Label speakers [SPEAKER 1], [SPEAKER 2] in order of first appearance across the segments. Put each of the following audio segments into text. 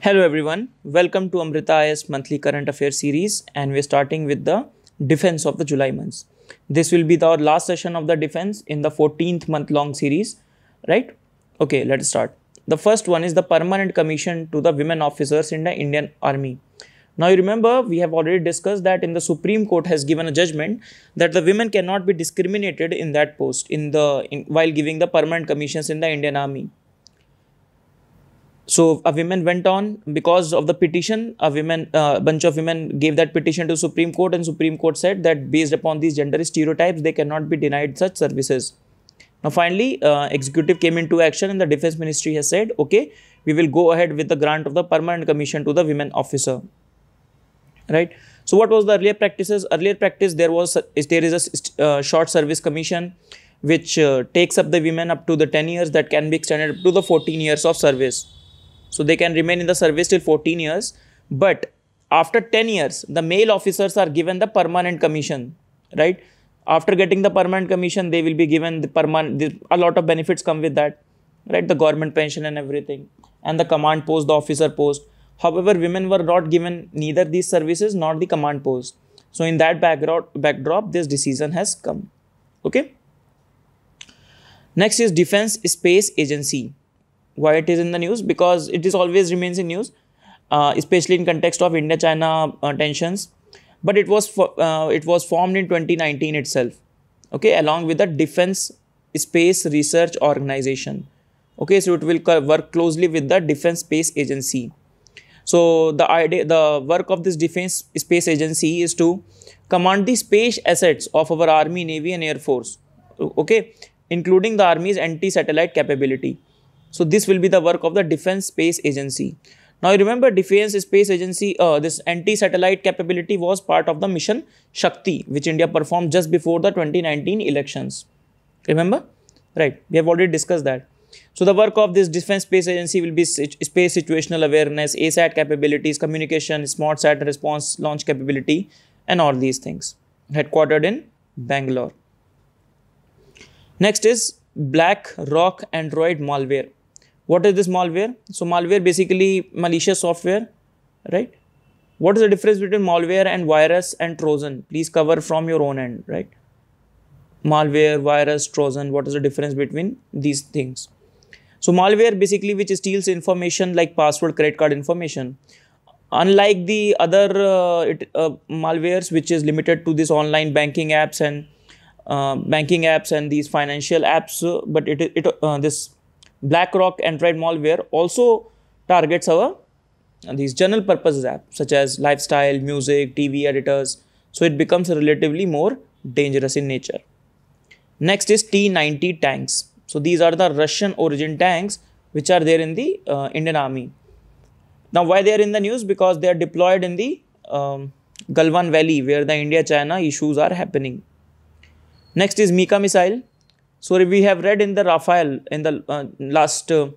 [SPEAKER 1] Hello everyone, welcome to Amrita IS monthly current affairs series and we're starting with the defense of the July months. This will be the last session of the defense in the 14th month long series, right? Okay, let's start. The first one is the permanent commission to the women officers in the Indian army. Now you remember we have already discussed that in the Supreme Court has given a judgment that the women cannot be discriminated in that post in the in, while giving the permanent commissions in the Indian Army. So a woman went on because of the petition. A women, uh, bunch of women gave that petition to Supreme Court, and Supreme Court said that based upon these gender stereotypes, they cannot be denied such services. Now finally, uh, executive came into action, and the Defense Ministry has said, okay, we will go ahead with the grant of the permanent commission to the women officer right so what was the earlier practices earlier practice there was there is a uh, short service commission which uh, takes up the women up to the 10 years that can be extended up to the 14 years of service so they can remain in the service till 14 years but after 10 years the male officers are given the permanent commission right after getting the permanent commission they will be given the permanent a lot of benefits come with that right the government pension and everything and the command post the officer post However, women were not given neither these services nor the command post. So, in that backdrop, this decision has come. Okay. Next is Defense Space Agency. Why it is in the news? Because it is always remains in news, uh, especially in context of India-China uh, tensions. But it was for, uh, it was formed in 2019 itself. Okay, along with the Defense Space Research Organization. Okay, so it will work closely with the Defense Space Agency. So the idea, the work of this defense space agency is to command the space assets of our army, navy, and air force. Okay, including the army's anti-satellite capability. So this will be the work of the defense space agency. Now remember, defense space agency, uh, this anti-satellite capability was part of the mission Shakti, which India performed just before the 2019 elections. Remember, right? We have already discussed that. So the work of this Defense Space Agency will be space situational awareness, ASAT capabilities, communication, smart sat response, launch capability and all these things. Headquartered in Bangalore. Next is Black Rock Android malware. What is this malware? So malware basically malicious software, right? What is the difference between malware and virus and Trojan? Please cover from your own end, right? Malware, virus, Trojan, what is the difference between these things? So malware basically which steals information like password, credit card information. Unlike the other uh, it, uh, malwares which is limited to this online banking apps and uh, banking apps and these financial apps, but it, it uh, this BlackRock Android malware also targets our uh, these general purposes apps such as lifestyle, music, TV editors. So it becomes relatively more dangerous in nature. Next is T90 tanks. So these are the Russian origin tanks which are there in the uh, Indian army. Now why they are in the news? Because they are deployed in the um, Galwan Valley where the India-China issues are happening. Next is Mika missile. So we have read in the Rafael in the uh, last uh,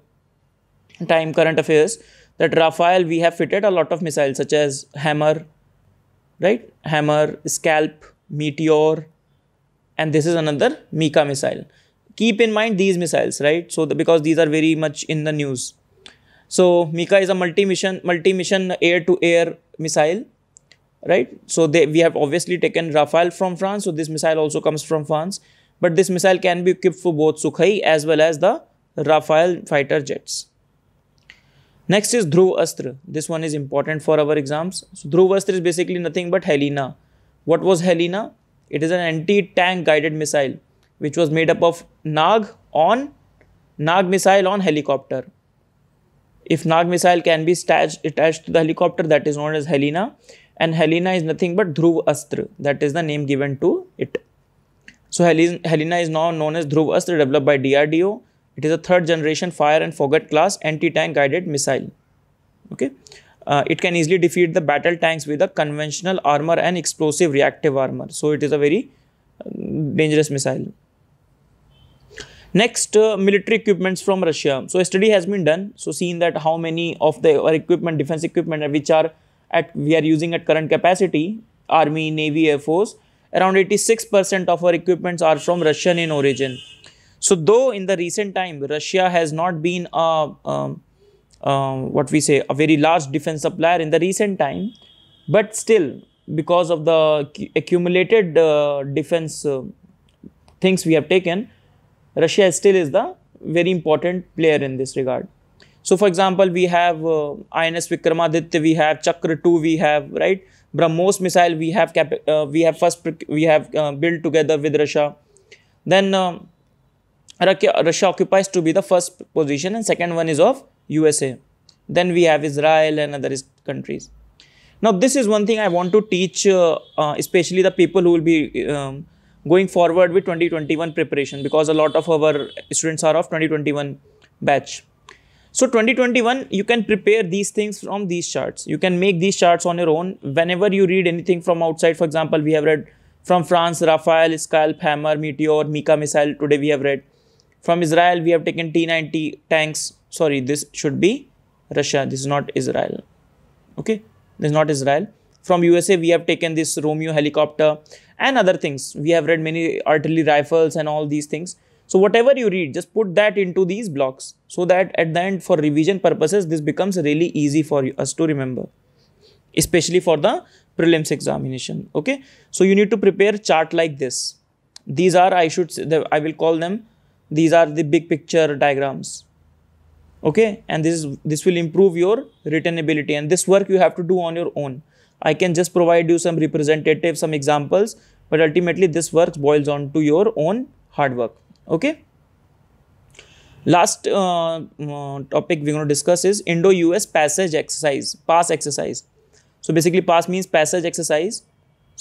[SPEAKER 1] time current affairs that Rafael we have fitted a lot of missiles such as Hammer, right? Hammer, Scalp, Meteor and this is another Mika missile keep in mind these missiles, right? So the, because these are very much in the news. So Mika is a multi-mission, multi-mission air-to-air missile, right? So they, we have obviously taken Rafale from France. So this missile also comes from France, but this missile can be equipped for both Sukhoi as well as the Rafale fighter jets. Next is Dhruv Astra. This one is important for our exams. So Dhruv Astra is basically nothing but Helena. What was Helena? It is an anti-tank guided missile which was made up of Nag on Nag missile on helicopter. If Nag missile can be attached, attached to the helicopter, that is known as Helena. And Helena is nothing but Dhruv Astra. That is the name given to it. So Helena is now known as Dhruv Astra developed by DRDO. It is a third generation fire and forget class anti-tank guided missile. Okay. Uh, it can easily defeat the battle tanks with a conventional armor and explosive reactive armor. So it is a very uh, dangerous missile. Next, uh, military equipments from Russia. So a study has been done. So seen that how many of the equipment, defense equipment, which are at we are using at current capacity, army, navy, air force, around 86% of our equipments are from Russian in origin. So though in the recent time, Russia has not been a, um, um what we say, a very large defense supplier in the recent time, but still because of the accumulated uh, defense uh, things we have taken, Russia still is the very important player in this regard. So, for example, we have uh, INS Vikramaditya, we have Chakra 2, we have right BrahMos missile, we have uh, we have first we have uh, built together with Russia. Then uh, Russia occupies to be the first position, and second one is of USA. Then we have Israel and other countries. Now, this is one thing I want to teach, uh, uh, especially the people who will be um, going forward with 2021 preparation because a lot of our students are of 2021 batch. So 2021, you can prepare these things from these charts. You can make these charts on your own. Whenever you read anything from outside, for example, we have read from France, Rafael, Scalp, Hammer, Meteor, Mika missile. Today we have read from Israel. We have taken T90 tanks. Sorry, this should be Russia. This is not Israel. Okay, this is not Israel. From USA, we have taken this Romeo helicopter and other things. We have read many artillery rifles and all these things. So whatever you read, just put that into these blocks so that at the end for revision purposes, this becomes really easy for us to remember, especially for the prelims examination. Okay. So you need to prepare chart like this. These are, I should, I will call them, these are the big picture diagrams okay and this is this will improve your retainability and this work you have to do on your own i can just provide you some representative some examples but ultimately this work boils on to your own hard work okay last uh, uh, topic we're going to discuss is indo-us passage exercise pass exercise so basically pass means passage exercise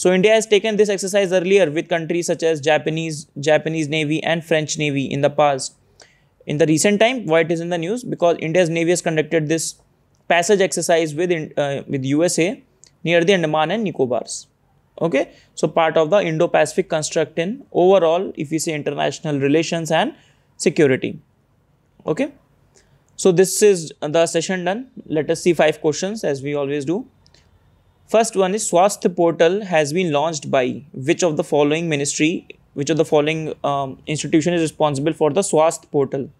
[SPEAKER 1] so india has taken this exercise earlier with countries such as japanese japanese navy and french navy in the past in the recent time why it is in the news because india's navy has conducted this passage exercise with uh, with usa near the andaman and nicobars okay so part of the indo pacific construct in overall if you say international relations and security okay so this is the session done let us see five questions as we always do first one is swasth portal has been launched by which of the following ministry which of the following um, institution is responsible for the Swast portal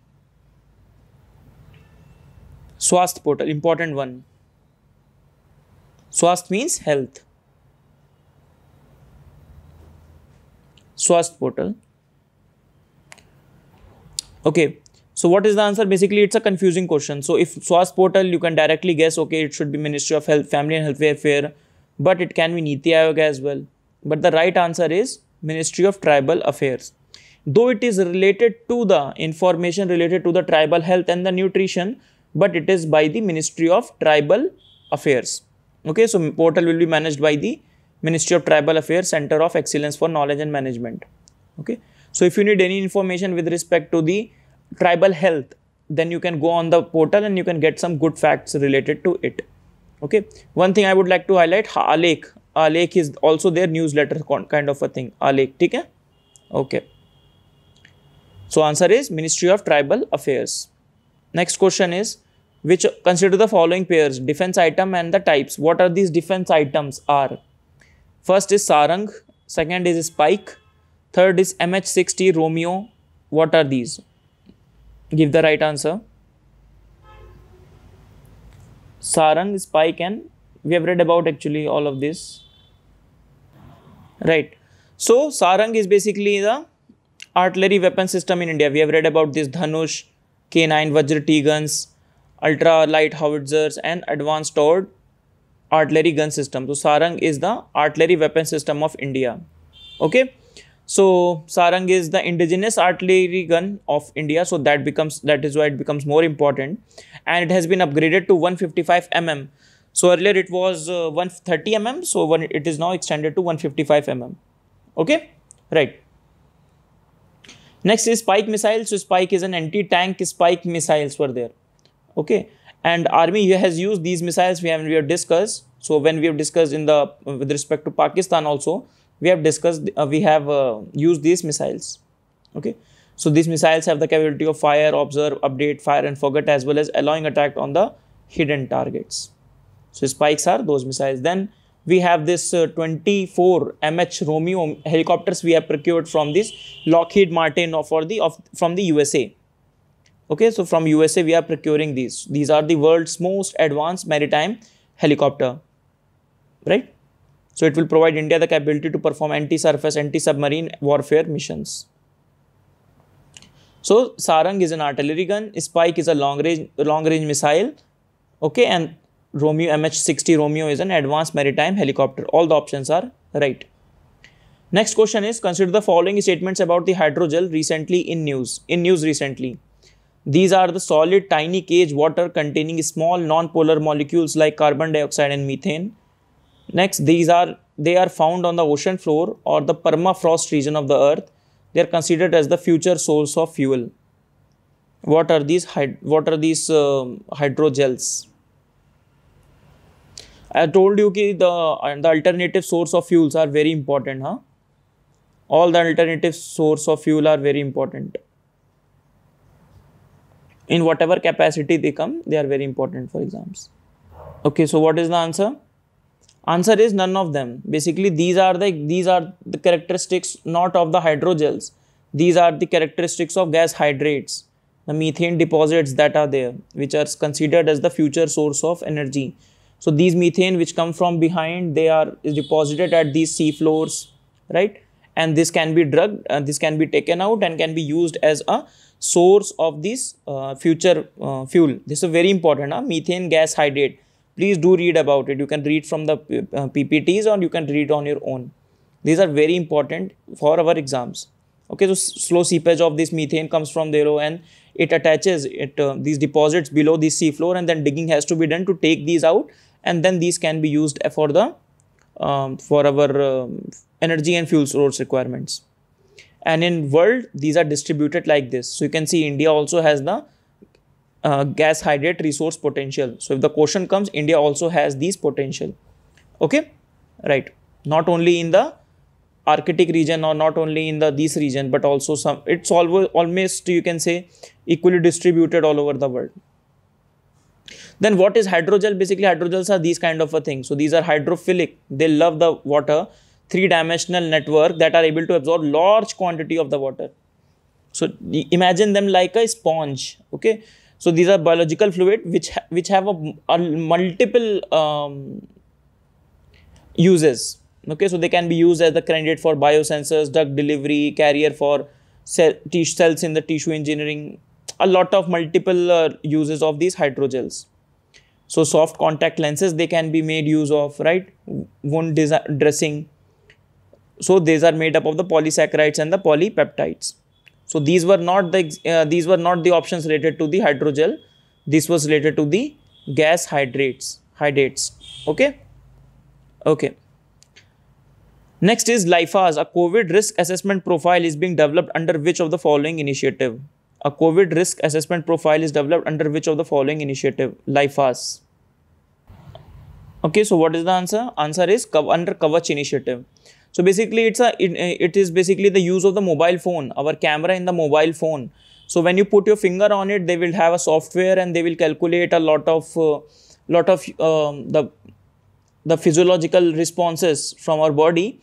[SPEAKER 1] Swast portal important one Swast means health Swast portal okay so what is the answer basically it's a confusing question so if Swast portal you can directly guess okay it should be ministry of health family and health welfare but it can be niti Aayog as well but the right answer is Ministry of Tribal Affairs. Though it is related to the information related to the tribal health and the nutrition, but it is by the Ministry of Tribal Affairs. Okay, so portal will be managed by the Ministry of Tribal Affairs Center of Excellence for Knowledge and Management. Okay, so if you need any information with respect to the tribal health, then you can go on the portal and you can get some good facts related to it okay one thing i would like to highlight alek Alek is also their newsletter kind of a thing. Alek, okay. Okay. So answer is Ministry of Tribal Affairs. Next question is, which consider the following pairs defense item and the types what are these defense items are first is sarang second is spike third is mh60 romeo what are these give the right answer sarang spike and we have read about actually all of this right so sarang is basically the artillery weapon system in india we have read about this dhanush k9 vajra t guns ultra light howitzers and advanced towed artillery gun system so sarang is the artillery weapon system of india okay so sarang is the indigenous artillery gun of india so that becomes that is why it becomes more important and it has been upgraded to 155 mm so earlier it was uh, 130 mm, so when it is now extended to 155 mm. Okay, right. Next is Spike missiles. So Spike is an anti-tank Spike missiles were there. Okay, and army has used these missiles. We have we have discussed. So when we have discussed in the with respect to Pakistan also, we have discussed uh, we have uh, used these missiles. Okay, so these missiles have the capability of fire, observe, update, fire and forget as well as allowing attack on the hidden targets. So spikes are those missiles. Then we have this uh, 24 MH Romeo helicopters we have procured from this Lockheed Martin or the of, from the USA. Okay, so from USA we are procuring these. These are the world's most advanced maritime helicopter, right? So it will provide India the capability to perform anti-surface, anti-submarine warfare missions. So Sarang is an artillery gun, Spike is a long-range long-range missile, okay, and Romeo MH-60 Romeo is an advanced maritime helicopter. All the options are right. Next question is consider the following statements about the hydrogel recently in news. In news recently. These are the solid tiny cage water containing small non-polar molecules like carbon dioxide and methane. Next, these are they are found on the ocean floor or the permafrost region of the earth. They are considered as the future source of fuel. What are these? What are these uh, hydrogels? I told you ki the the alternative source of fuels are very important, huh? All the alternative source of fuel are very important. In whatever capacity they come, they are very important for exams. Okay, so what is the answer? Answer is none of them. Basically, these are the these are the characteristics not of the hydrogels. These are the characteristics of gas hydrates, the methane deposits that are there, which are considered as the future source of energy so these methane which come from behind, they are deposited at these sea floors, right? And this can be drugged, uh, this can be taken out and can be used as a source of this uh, future uh, fuel. This is very important, huh? methane gas hydrate. Please do read about it. You can read from the uh, PPTs or you can read on your own. These are very important for our exams. Okay, so slow seepage of this methane comes from below and it attaches it uh, these deposits below the sea floor and then digging has to be done to take these out and then these can be used for the um, for our um, energy and fuel source requirements and in world these are distributed like this so you can see india also has the uh, gas hydrate resource potential so if the question comes india also has these potential okay right not only in the arctic region or not only in the this region but also some it's always almost you can say equally distributed all over the world then what is hydrogel? Basically, hydrogels are these kind of a thing. So these are hydrophilic. They love the water, three-dimensional network that are able to absorb large quantity of the water. So imagine them like a sponge. Okay. So these are biological fluid which ha which have a, a multiple um, uses. Okay, so they can be used as the candidate for biosensors, drug delivery, carrier for cell, cells in the tissue engineering. A lot of multiple uh, uses of these hydrogels. So soft contact lenses they can be made use of, right? Wound dressing. So these are made up of the polysaccharides and the polypeptides. So these were not the uh, these were not the options related to the hydrogel. This was related to the gas hydrates hydrates. Okay, okay. Next is LIFAS. A COVID risk assessment profile is being developed under which of the following initiative? A COVID risk assessment profile is developed under which of the following initiative? LIFAS okay so what is the answer answer is under kavach initiative so basically it's a it, it is basically the use of the mobile phone our camera in the mobile phone so when you put your finger on it they will have a software and they will calculate a lot of uh, lot of um, the the physiological responses from our body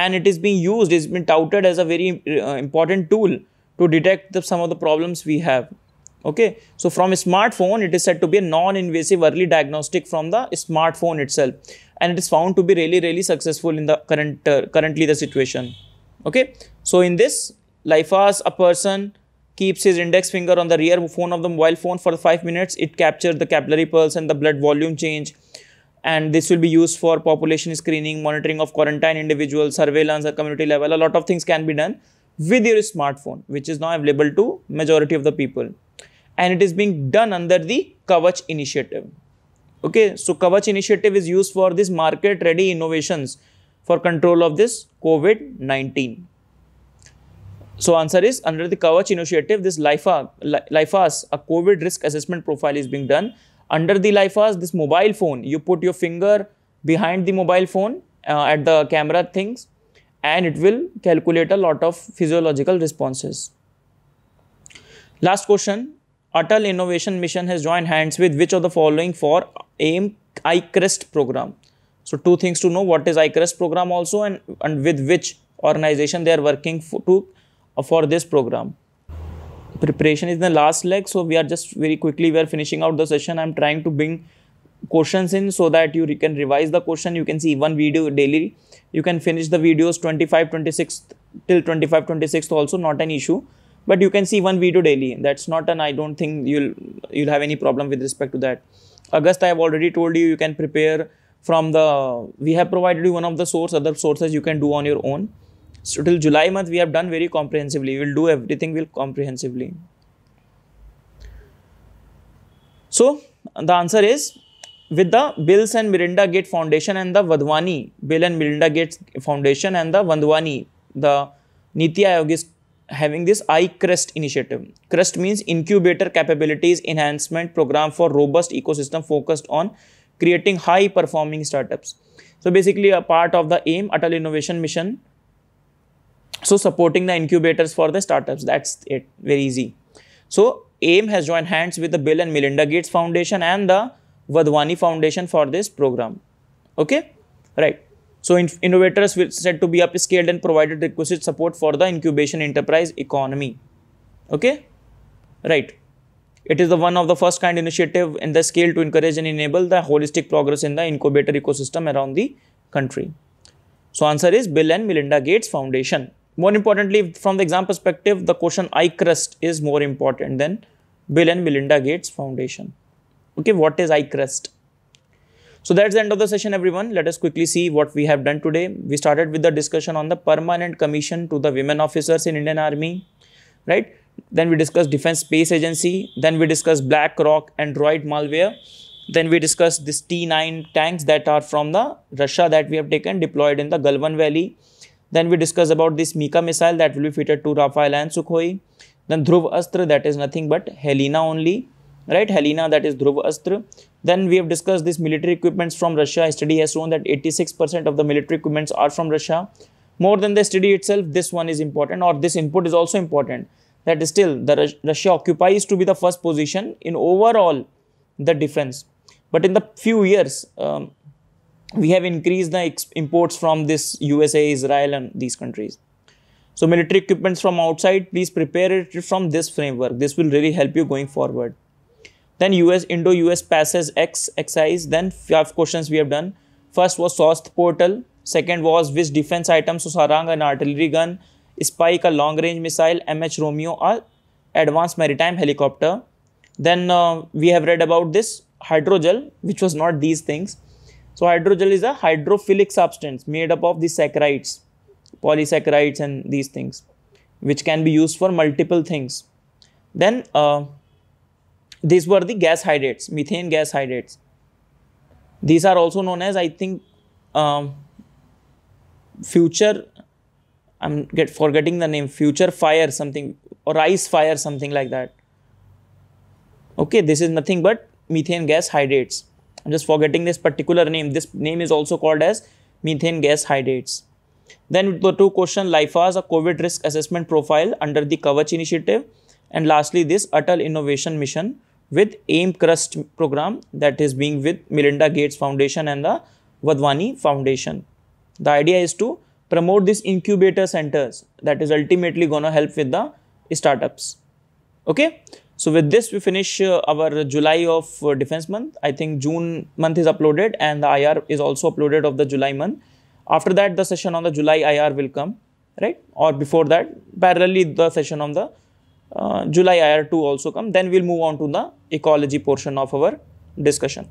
[SPEAKER 1] and it is being used it's been touted as a very uh, important tool to detect the, some of the problems we have okay so from smartphone it is said to be a non-invasive early diagnostic from the smartphone itself and it is found to be really really successful in the current uh, currently the situation okay so in this as a person keeps his index finger on the rear phone of the mobile phone for 5 minutes it captures the capillary pulse and the blood volume change and this will be used for population screening monitoring of quarantine individuals surveillance at community level a lot of things can be done with your smartphone which is now available to majority of the people and it is being done under the Kavach initiative. Okay, so Kavach initiative is used for this market ready innovations for control of this COVID-19. So answer is under the Kavach initiative, this LIFAS, a COVID risk assessment profile is being done. Under the LIFAS, this mobile phone, you put your finger behind the mobile phone uh, at the camera things and it will calculate a lot of physiological responses. Last question, Atal Innovation Mission has joined hands with which of the following for AIM ICREST program? So two things to know what is ICREST program also and, and with which organization they are working for, to, uh, for this program. Preparation is the last leg. So we are just very quickly we are finishing out the session. I am trying to bring questions in so that you can revise the question. You can see one video daily. You can finish the videos 25, 26th till 25, 26th also not an issue but you can see one video daily that's not an i don't think you'll you'll have any problem with respect to that august i have already told you you can prepare from the we have provided you one of the source other sources you can do on your own so till july month we have done very comprehensively we'll do everything will comprehensively so the answer is with the Bills and Mirinda Gate Foundation and the Vadwani Bill and Mirinda Gates Foundation and the Vandwani the Niti Aayog is having this iCrest initiative. CREST means Incubator Capabilities Enhancement Program for Robust Ecosystem focused on creating high performing startups. So basically a part of the AIM Atal Innovation Mission. So supporting the incubators for the startups. That's it. Very easy. So AIM has joined hands with the Bill and Melinda Gates Foundation and the Vadwani Foundation for this program. Okay. Right. So in innovators were said to be upscaled and provided requisite support for the incubation enterprise economy. Okay, right. It is the one of the first kind initiative in the scale to encourage and enable the holistic progress in the incubator ecosystem around the country. So answer is Bill and Melinda Gates Foundation. More importantly, from the exam perspective, the question I is more important than Bill and Melinda Gates Foundation. Okay, what is I crust? So that's the end of the session everyone. Let us quickly see what we have done today. We started with the discussion on the permanent commission to the women officers in Indian Army, right? Then we discussed Defense Space Agency. Then we discussed BlackRock Android malware. Then we discussed this T9 tanks that are from the Russia that we have taken deployed in the Galvan Valley. Then we discussed about this Mika missile that will be fitted to Rafale and Sukhoi. Then Dhruv Astra that is nothing but Helena only right helena that is dhruv astra then we have discussed these military equipments from russia a study has shown that 86% of the military equipments are from russia more than the study itself this one is important or this input is also important that still the russia occupies to be the first position in overall the defense but in the few years um, we have increased the imports from this usa israel and these countries so military equipments from outside please prepare it from this framework this will really help you going forward then US Indo-US passes X excise. Then five questions we have done. First was Sost portal. Second was which defense item, so Sarang an artillery gun, Spike a long range missile, MH Romeo or advanced maritime helicopter. Then uh, we have read about this hydrogel, which was not these things. So hydrogel is a hydrophilic substance made up of the saccharides, polysaccharides and these things, which can be used for multiple things. Then uh, these were the gas hydrates, methane gas hydrates. These are also known as, I think, um, future, I'm get forgetting the name, future fire something or ice fire something like that. Okay, this is nothing but methane gas hydrates. I'm just forgetting this particular name. This name is also called as methane gas hydrates. Then the two question LIFA's a COVID risk assessment profile under the Kavach initiative and lastly this Atal Innovation Mission with AIM Crust program that is being with Melinda Gates Foundation and the Vadwani Foundation. The idea is to promote these incubator centers that is ultimately going to help with the startups. Okay. So with this, we finish uh, our July of uh, defense month. I think June month is uploaded and the IR is also uploaded of the July month. After that, the session on the July IR will come, right? Or before that, parallelly the session on the uh, July IR2 also come then we'll move on to the ecology portion of our discussion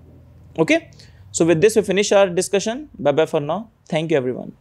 [SPEAKER 1] okay so with this we finish our discussion bye bye for now thank you everyone